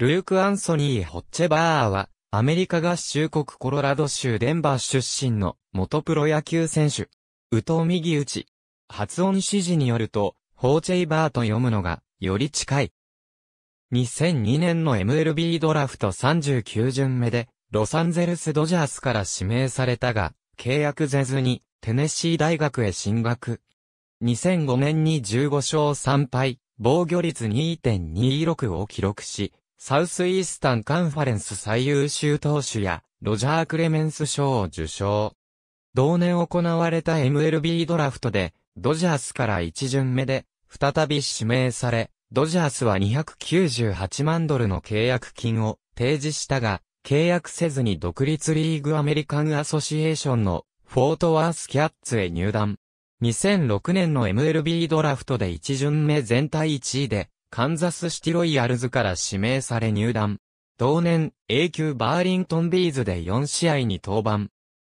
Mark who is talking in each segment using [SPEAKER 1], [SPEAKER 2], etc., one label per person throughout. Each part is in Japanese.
[SPEAKER 1] ルーク・アンソニー・ホッチェバーは、アメリカ合衆国コロラド州デンバー出身の元プロ野球選手。宇藤右打ち。発音指示によると、ホーチェイバーと読むのが、より近い。2002年の MLB ドラフト39巡目で、ロサンゼルスドジャースから指名されたが、契約せずに、テネシー大学へ進学。2005年に15勝3敗、防御率2.26を記録し、サウスイースタンカンファレンス最優秀投手や、ロジャー・クレメンス賞を受賞。同年行われた MLB ドラフトで、ドジャースから一巡目で、再び指名され、ドジャースは298万ドルの契約金を提示したが、契約せずに独立リーグアメリカンアソシエーションのフォートワースキャッツへ入団。2006年の MLB ドラフトで一巡目全体1位でカンザスシティロイヤルズから指名され入団。同年、A 級バーリントンビーズで4試合に登板。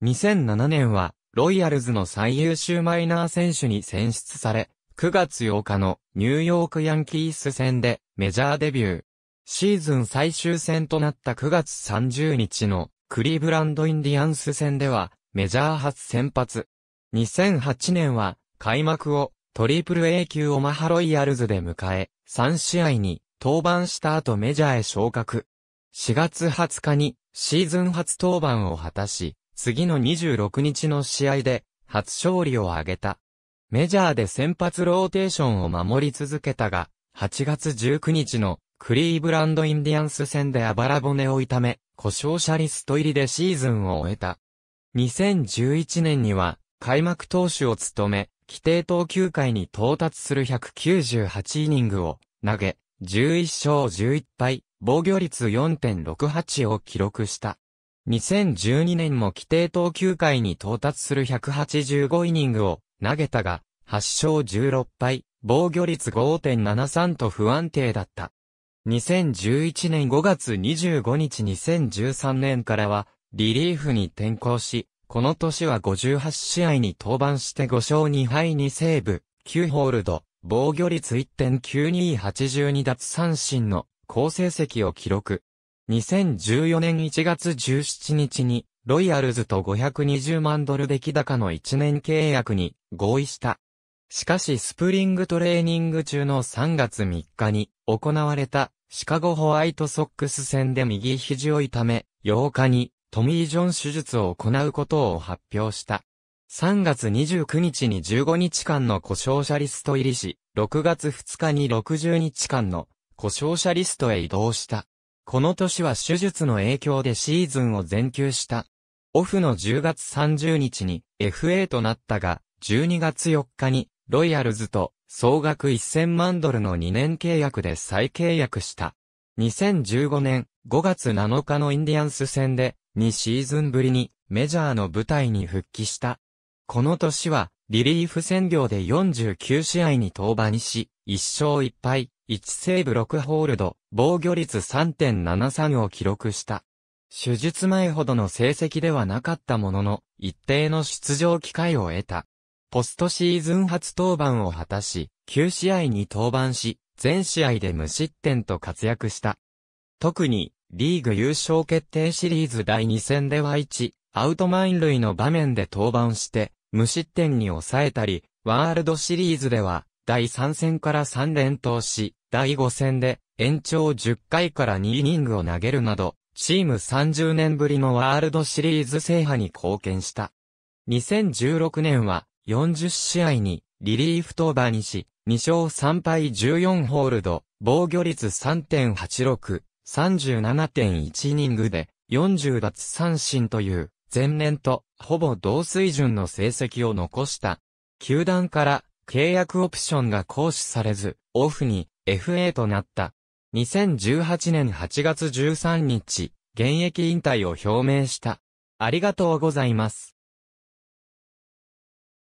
[SPEAKER 1] 2007年は、ロイヤルズの最優秀マイナー選手に選出され、9月8日のニューヨークヤンキース戦でメジャーデビュー。シーズン最終戦となった9月30日のクリーブランドインディアンス戦ではメジャー初先発。2008年は開幕をトリプル A 級オマハロイヤルズで迎え、3試合に登板した後メジャーへ昇格。4月20日にシーズン初登板を果たし、次の26日の試合で初勝利を挙げた。メジャーで先発ローテーションを守り続けたが、8月19日のクリーブランドインディアンス戦であばら骨を痛め、故障者リスト入りでシーズンを終えた。2011年には開幕投手を務め、規定投球回に到達する198イニングを投げ、11勝11敗、防御率4.68を記録した。2012年も規定投球回に到達する185イニングを投げたが、8勝16敗、防御率5.73と不安定だった。2011年5月25日2013年からは、リリーフに転向し、この年は58試合に登板して5勝2敗2セーブ、9ホールド、防御率1.9282奪三振の好成績を記録。2014年1月17日に、ロイヤルズと520万ドル出来高の1年契約に合意した。しかしスプリングトレーニング中の3月3日に行われたシカゴホワイトソックス戦で右肘を痛め、8日にトミー・ジョン手術を行うことを発表した。3月29日に15日間の故障者リスト入りし、6月2日に60日間の故障者リストへ移動した。この年は手術の影響でシーズンを全休した。オフの10月30日に FA となったが、12月4日にロイヤルズと総額1000万ドルの2年契約で再契約した。2015年5月7日のインディアンス戦で2シーズンぶりにメジャーの舞台に復帰した。この年は、リリーフ戦業で49試合に登板し、1勝1敗、1セーブ6ホールド、防御率3.73を記録した。手術前ほどの成績ではなかったものの、一定の出場機会を得た。ポストシーズン初登板を果たし、9試合に登板し、全試合で無失点と活躍した。特に、リーグ優勝決定シリーズ第2戦では1、アウト満塁の場面で登板して、無失点に抑えたり、ワールドシリーズでは、第3戦から3連投し、第5戦で延長10回から2イニングを投げるなど、チーム30年ぶりのワールドシリーズ制覇に貢献した。2016年は40試合にリリーフ登板にし、2勝3敗14ホールド、防御率3.86、37.1イニングで40奪三振という前年とほぼ同水準の成績を残した。球団から契約オプションが行使されず、オフに FA となった。2018年8月13日、現役引退を表明した。ありがとうございます。